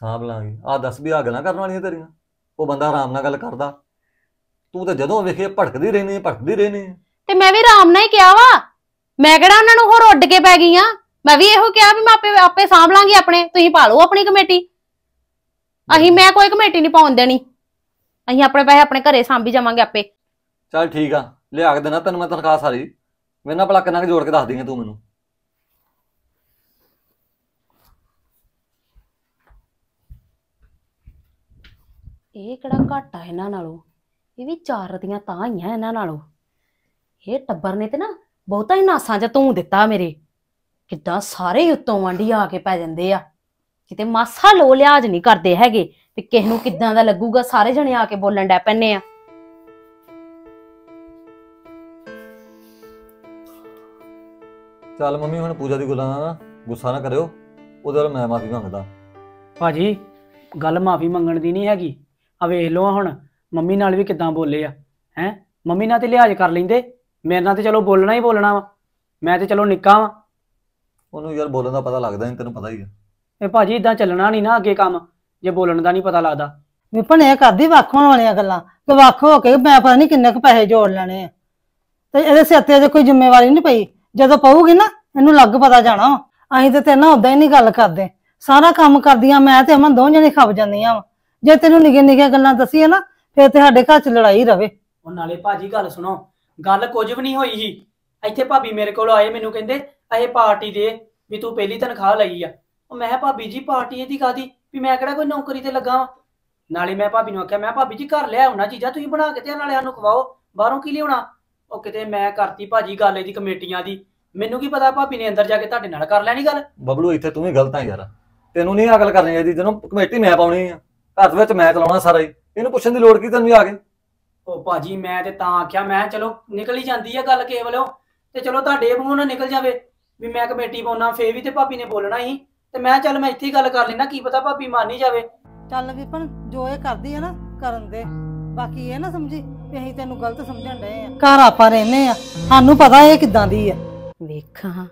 ਸਾਂਭ ਲਾਂਗੀ ਆ ਦੱਸ ਵੀ ਆ ਗੱਲਾਂ ਕਰਨ ਵਾਲੀਆਂ ਤੇਰੀਆਂ ਉਹ ਬੰਦਾ ਆਰਾਮ ਨਾਲ ਗੱਲ ਕਰਦਾ ਤੂੰ ਤਾਂ ਜਦੋਂ ਵੇਖੇ ਭੜਕਦੀ ਰਹਿੰਦੀ ਹੈ ਭੜਕਦੀ ਰਹਿੰਦੀ ਹੈ ਤੇ ਮੈਂ ਵੀ ਆਰਾਮ ਨਾਲ ਹੀ ਕਿਹਾ ਵਾ ਮੈਂ ਕਿਹੜਾ ਉਹਨਾਂ ਨੂੰ ਹੋਰ ਉੱਡ ਕੇ ਪੈ ਗਈ ਆ ਮੈਂ ਵੀ ਇਹੋ ਕਿਹਾ ਵੀ ਮੈਂ ਆਪੇ ਆਪੇ ਸਾਂਭ ਲਾਂਗੀ ਆਪਣੇ ਤੁਸੀਂ ਪਾ ਲਓ ਆਪਣੀ ਕਮੇਟੀ ਅਹੀਂ ਮੈਂ ਕੋਈ ਕਮੇਟੀ ਨਹੀਂ ਪਾਉਣ ਦੇਣੀ ਅਹੀਂ ਆਪਣੇ ਪੈਸੇ ਆਪਣੇ ਘਰੇ ਸਾਂਭੀ ਜਾਵਾਂਗੇ ਆਪੇ ਚੱਲ ਠੀਕ ਆ ਲਿਆ ਕੇ ਦੇਣਾ ਤੈਨੂੰ ਮੈਂ ਤਨਖਾਹ ਸਾਰੀ ਮੇਰੇ ਨਾਲ ਭਲਾ ਕਿੰਨਾ ਕੁ ਜੋੜ ਕੇ ਦੱਸ ਦੇਂਗੇ ਤੂੰ ਮੈਨੂੰ ਇਹ ਕਿਹੜਾ ਘਾਟਾ ਇਹਨਾਂ ਨਾਲੋਂ ਇਹ ਵੀ ਚਾਰ ਰਤੀਆਂ ਤਾਂ ਹੀ ਆ ਇਹਨਾਂ ਨਾਲੋਂ ਇਹ ਟੱਬਰ ਨੇ ਤੇ ਨਾ ਬਹੁਤਾ ਹੀ ਨਾਸਾਂ ਜਾਂ ਤੂੰ ਦਿੱਤਾ ਮੇਰੇ ਕਿੱਦਾਂ ਸਾਰੇ ਉੱਤੋਂ ਵਾਂਢੀ ਆ ਕੇ ਪੈ ਜਾਂਦੇ ਆ ਕਿਤੇ ਮਾਸਾ ਲੋ ਲਿਆਜ ਨਹੀਂ ਕਰਦੇ ਹੈਗੇ ਤੇ ਕਿਸ ਨੂੰ ਕਿੱਦਾਂ ਦਾ ਲੱਗੂਗਾ ਸਾਰੇ ਜਣੇ ਆ ਕੇ ਬੋਲਣ ਡੈ ਪੈਨੇ ਆ ਚੱਲ ਮੰਮੀ ਹੁਣ ਪੂਜਾ ਦੀ ਗੱਲਾਂ ਨਾਲ ਗੁੱਸਾ ਨਾ ਕਰਿਓ ਉਹਦੇ ਨਾਲ ਮੈਂ ਮਾਫੀ ਮੰਗਦਾ ਭਾਜੀ ਗੱਲ ਮਾਫੀ ਮੰਗਣ ਦੀ ਨਹੀਂ ਹੈਗੀ ਆ ਵੇਖ ਲਓ ਹੁਣ ਮੰਮੀ ਨਾਲ ਵੀ ਕਿਦਾਂ ਬੋਲੇ ਆ ਹੈ ਮੰਮੀ ਨਾਲ ਤੇ ਲਿਹਾਜ਼ ਕਰ ਲੈਂਦੇ ਮੇਰੇ ਨਾਲ ਤੇ ਚਲੋ ਬੋਲਣਾ ਹੀ ਬੋਲਣਾ ਵਾ ਮੈਂ ਤੇ ਚਲੋ ਨਿੱਕਾ ਵਾ ਉਹਨੂੰ ਯਾਰ ਬੋਲਣ ਦਾ ਪਤਾ ਲੱਗਦਾ ਨਹੀਂ ਤੈਨੂੰ ਪਤਾ ਹੀ ਆ ਇਹ ਭਾਜੀ ਇਦਾਂ ਚੱਲਣਾ ਨਹੀਂ ਨਾ ਅੱਗੇ ਕੰਮ ਜੇ ਬੋਲਣ ਦਾ ਨਹੀਂ ਪਤਾ ਲੱਗਦਾ ਵਿਪਨ ਇਹ ਕਰਦੀ ਵੱਖ ਹੋਣ ਵਾਲੀਆਂ ਗੱਲਾਂ ਤੇ ਵੱਖ ਹੋ ਕੇ ਮੈਂ ਪਤਾ ਨਹੀਂ ਕਿੰਨੇ ਕੁ ਪੈਸੇ ਜੋੜ ਲੈਣੇ ਆ ਤੇ ਇਹਦੇ ਸਿਰ ਤੇ ਕੋਈ ਜ਼ਿੰਮੇਵਾਰੀ ਨਹੀਂ ਪਈ ਜਦੋਂ ਪਊਗੀ ਨਾ ਇਹਨੂੰ ਲੱਗ ਪਤਾ ਜਾਣਾ ਵਾ। ਅਸੀਂ ਤੇ ਤੇਰੇ ਉਦਾਂ ਹੀ ਨਹੀਂ ਗੱਲ ਕਰਦੇ ਸਾਰਾ ਕੰਮ ਕਰਦੀਆਂ ਮੈਂ ਤੇ ਅਮਨ ਦੋਵੇਂ ਜਣੇ ਖਪ ਜਾਂਦੀਆਂ ਵਾ ਜੇ ਤੈਨੂੰ ਨਿਗੇ ਨਿਗੇ ਗੱਲਾਂ ਦਸੀਏ ਨਾ ਫਿਰ ਤੇ ਸਾਡੇ ਘਰ 'ਚ ਲੜਾਈ ਰਵੇ ਉਹ ਨਾਲੇ ਭਾਜੀ ਗੱਲ ਸੁਣੋ ਗੱਲ ਕੁਝ ਵੀ ਨਹੀਂ ਹੋਈ ਸੀ ਇੱਥੇ ਭਾਬੀ ਮੇਰੇ ਕੋਲ ਆਏ ਮੈਨੂੰ ਕਹਿੰਦੇ ਇਹ ਪਾਰਟੀ ਦੇ ਵੀ ਤੂੰ ਪਹਿਲੀ ਤਨਖਾਹ ਲਈ ਆ ਉਹ ਮੈਂ ਭਾਬੀ ਜੀ ਪਾਰਟੀ ਇਹਦੀ ਕਾਦੀ ਵੀ ਮੈਂ ਕਿਹੜਾ ਕੋਈ ਨੌਕਰੀ ਤੇ ਲੱਗਾ ਨਾਲੇ ਮੈਂ ਭਾਬੀ ਨੂੰ ਆਖਿਆ ਮੈਂ ਭਾਬੀ ਜੀ ਘਰ ਲਿਆ ਉਹਨਾਂ ਚੀਜ਼ਾਂ ਤੁਸੀਂ ਬਣਾ ਕੇ ਤੇ ਨਾਲੇ ਸਾਨੂੰ ਖਵਾਓ ਬਾਹਰੋਂ ਕੀ ਲਿਆਉਣਾ ਉਹ ਕਿਤੇ ਮੈਂ ਕਰਤੀ ਭਾਜੀ ਗੱਲ ਇਹਦੀ ਕਮੇਟੀਆਂ ਦੀ ਮੈਨੂੰ ਕੀ ਪਤਾ ਭਾਬੀ ਨੇ ਅੰਦਰ ਜਾ ਕੇ ਤੁਹਾਡੇ ਨਾਲ ਕਰ ਲੈਣੀ ਗੱਲ ਬਬਲੂ ਇੱਥੇ ਤੂੰ ਵੀ ਗਲਤ ਆ ਯਾਰ ਤੈਨੂੰ ਨਹੀਂ ਅਕਲ ਕਰਨੀ ਇਹਦੀ ਜਦੋਂ ਕਮੇਟੀ ਮੈਂ ਪਾਉਣੀ ਆ ਘਰ ਵਿੱਚ ਮੈਂ ਚਲਾਉਣਾ ਸਾਰਾ ਹੀ ਇਹਨੂੰ ਪੁੱਛਣ ਦੀ ਲੋੜ ਕੀ ਤੈਨੂੰ ਆ ਕੇ ਉਹ ਭਾਜੀ ਮੈਂ ਤੇ ਤਾਂ ਆਖਿਆ ਮੈਂ ਚਲੋ ਨਿਕਲ ਹੀ ਜਾਂਦੀ ਆ ਗੱਲ ਕੇਵਲੋਂ ਤੇ ਚਲੋ ਤੁਹਾਡੇ ਮੂੰਹ ਨਿਕਲ ਜਾਵੇ ਵੀ ਮੈਂ ਕਮੇਟੀ ਪਾਉਣਾ ਫੇਰ ਵੀ ਤੇ ਭਾਬੀ ਨੇ ਬੋਲਣਾ ਹੀ ਤੇ ਮੈਂ ਚੱਲ ਮੈਂ ਇੱਥੇ ਹੀ ਗੱਲ ਕਰ ਲੈਣਾ ਕੀ ਪਤਾ ਭਾਬੀ ਮੰਨ ਹੀ ਜਾਵੇ ਚੱਲ ਵਿਪਨ ਜੋ ਇਹ ਕਰਦੀ ਹੈ ਨਾ ਕਰਨ ਦੇ ਬਾਕੀ ਇਹ ਨਾ ਸਮਝੀ ਅਸੀਂ ਤੈਨੂੰ ਗਲਤ ਸਮਝਣ ਡਏ ਆ ਘਰ ਆਪਾਂ ਰਹਿੰਦੇ ਆ ਸਾਨੂੰ ਪਤਾ ਇਹ ਕਿੱਦਾਂ ਦੀ ਆ ਵੇਖਾਂ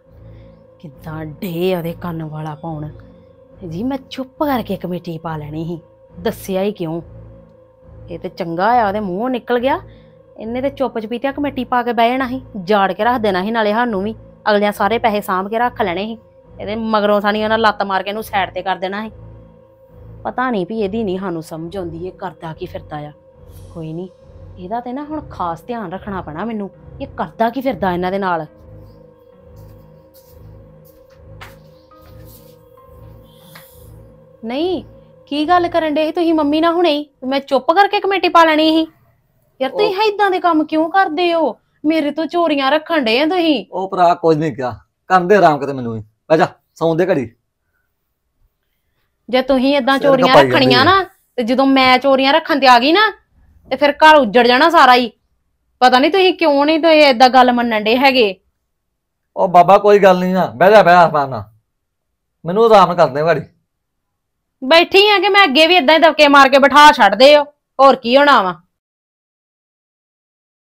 ਕਿੱਦਾਂ ਢੇ ਉਹਦੇ ਕੰਨ ਵਾਲਾ ਪਾਉਣ ਜੀ ਮੈਂ ਚੁੱਪ ਕਰਕੇ ਕਮੇਟੀ ਪਾ ਲੈਣੀ ਸੀ ਦੱਸਿਆ ਹੀ ਕਿਉਂ ਇਹ ਤੇ ਚੰਗਾ ਆ ਉਹਦੇ ਮੂੰਹੋਂ ਨਿਕਲ ਗਿਆ ਇੰਨੇ ਤੇ ਚੁੱਪ ਚਪੀਤਿਆ ਕਮੇਟੀ ਪਾ ਕੇ ਬਹਿ ਜਾਣਾ ਸੀ ਜਾੜ ਕੇ ਰੱਖ ਦੇਣਾ ਸੀ ਨਾਲੇ ਸਾਨੂੰ ਵੀ ਅਗਲਿਆਂ ਸਾਰੇ ਪੈਸੇ ਸਾਂਭ ਕੇ ਰੱਖ ਲੈਣੇ ਸੀ ਇਹਦੇ ਮਗਰੋਂ ਸਾਨੀ ਉਹਨਾਂ ਲੱਤ ਮਾਰ ਕੇ ਇਹਨੂੰ ਸਾਈਡ ਤੇ ਕਰ ਦੇਣਾ ਸੀ ਪਤਾ ਨਹੀਂ ਵੀ ਇਹਦੀ ਨਹੀਂ ਸਾਨੂੰ ਸਮਝ ਆਉਂਦੀ ਇਹ ਕਰਦਾ ਕੀ ਫਿਰਦਾ ਆ ਕੋਈ ਨਹੀਂ ਇਹਦਾ ਤੇ ਨਾ ਹੁਣ ਖਾਸ ਧਿਆਨ ਰੱਖਣਾ ਪੈਣਾ ਮੈਨੂੰ ਇਹ ਕਰਦਾ ਕੀ ਫਿਰਦਾ ਇਹਨਾਂ ਦੇ ਨਾਲ ਨਹੀਂ ਕੀ ਗੱਲ ਕਰਨ ਡੇ ਤੁਸੀਂ ਮੰਮੀ ਨਾਲ ਹੁਣੇ ਮੈਂ ਚੁੱਪ ਕਰਕੇ ਕਮੇਟੀ ਪਾ ਲੈਣੀ ਸੀ ਯਾਰ ਤੁਸੀਂ ਇਦਾਂ ਦੇ ਕੰਮ ਕਿਉਂ ਕਰਦੇ ਹੋ ਮੇਰੇ ਤੋਂ ਚੋਰੀਆਂ ਰੱਖਣ ਦੇ ਆ ਤੁਸੀਂ ਉਹ ਭਰਾ ਕੁਝ ਨਹੀਂ ਕਿਹਾ ਕਰਦੇ ਆਰਾਮ ਕਿਤੇ ਮੈਨੂੰ ਬੈ ਬਹਿ ਜਾ ਸੌਂਦੇ ਘੜੀ ਜੇ ਤੁਸੀਂ ਇਦਾਂ ਚੋਰੀਆਂ ਰੱਖਣੀਆਂ ਨਾ ਤੇ ਜਦੋਂ ਮੈਂ ਚੋਰੀਆਂ ਰੱਖਣ ਤੇ ਆ ਗਈ ਨਾ ਤੇ ਫਿਰ ਘਰ ਉੱਜੜ ਜਾਣਾ ਸਾਰਾ ਹੀ ਪਤਾ ਨਹੀਂ ਤੁਸੀਂ ਕਿਉਂ ਨਹੀਂ ਤੁਸੀਂ ਐਦਾਂ ਗੱਲ ਮੰਨਣ ਦੇ ਹੈਗੇ ਉਹ ਬਾਬਾ ਕੋਈ ਗੱਲ ਨਹੀਂ ਆ ਬਹਿ ਜਾ ਬਹਿ ਆਸਮਾਨਾ ਮੈਨੂੰ ਆਰਾਮ ਕਰਦੇ ਵਾਰੀ ਬੈਠੀ ਆ ਕਿ ਮੈਂ ਅੱਗੇ ਵੀ ਇਦਾਂ ਹੀ ਦਬਕੇ ਮਾਰ ਕੇ ਬਿਠਾ ਛੱਡਦੇ ਹੋ ਹੋਰ ਕੀ ਹੋਣਾ ਵਾ